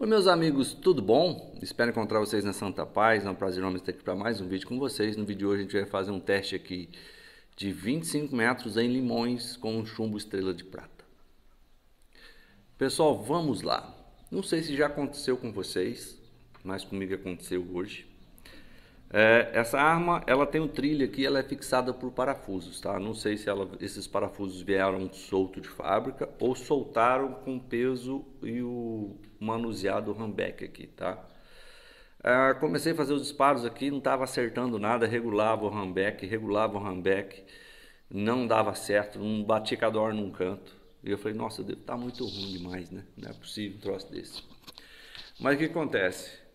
Oi meus amigos, tudo bom? Espero encontrar vocês na Santa Paz, é um prazer enorme estar aqui para mais um vídeo com vocês. No vídeo de hoje a gente vai fazer um teste aqui de 25 metros em limões com chumbo estrela de prata. Pessoal, vamos lá. Não sei se já aconteceu com vocês, mas comigo aconteceu hoje. É, essa arma, ela tem um trilho aqui, ela é fixada por parafusos, tá? Não sei se ela, esses parafusos vieram solto de fábrica ou soltaram com o peso e o manuseado handback aqui, tá? É, comecei a fazer os disparos aqui, não estava acertando nada, regulava o handback, regulava o handback, não dava certo, não batia cada num canto. E eu falei, nossa, deve estar tá muito ruim demais, né? Não é possível um troço desse. Mas o que acontece?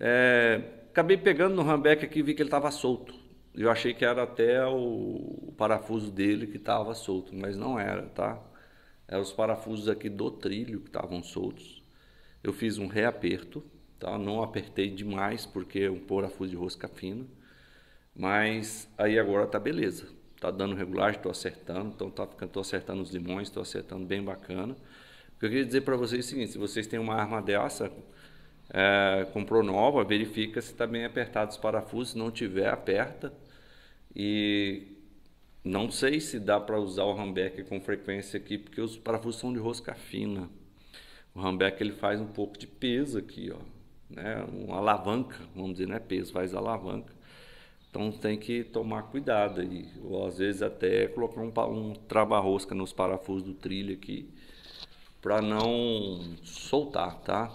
É, acabei pegando no rambeck aqui e vi que ele estava solto. Eu achei que era até o parafuso dele que estava solto, mas não era, tá? Eram os parafusos aqui do trilho que estavam soltos. Eu fiz um reaperto, tá? Não apertei demais porque é um parafuso de rosca fina. Mas aí agora tá beleza. Tá dando regulagem, tô acertando, então tá ficando, tô acertando os limões, tô acertando bem bacana. O que eu queria dizer para vocês é o seguinte, se vocês têm uma arma dessa, é, comprou nova, verifica se está bem apertado os parafusos. Se não tiver, aperta. E não sei se dá para usar o handback com frequência aqui, porque os parafusos são de rosca fina. O handback ele faz um pouco de peso aqui, ó, né? Uma alavanca, vamos dizer, não é peso, faz alavanca. Então tem que tomar cuidado aí, ou às vezes até colocar um, um trava-rosca nos parafusos do trilho aqui, para não soltar, tá?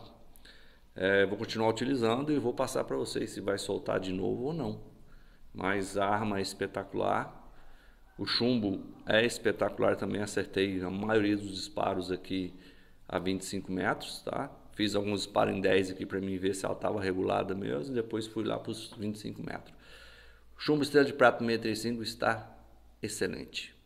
É, vou continuar utilizando e vou passar para vocês se vai soltar de novo ou não. Mas a arma é espetacular. O chumbo é espetacular também. Acertei a maioria dos disparos aqui a 25 metros, tá? Fiz alguns disparos em 10 aqui para mim ver se ela estava regulada mesmo. Depois fui lá para os 25 metros. O chumbo estrela de prata 635 está excelente.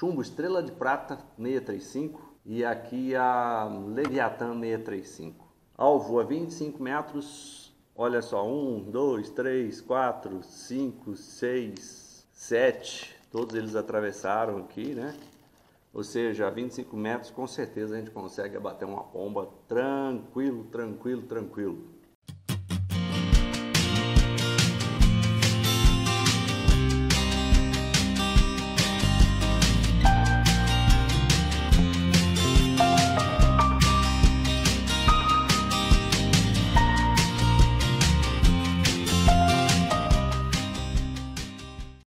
chumbo Estrela de Prata 635 e aqui a Leviathan 635. Alvo a 25 metros, olha só, 1, 2, 3, 4, 5, 6, 7, todos eles atravessaram aqui, né? Ou seja, a 25 metros com certeza a gente consegue abater uma bomba tranquilo, tranquilo, tranquilo.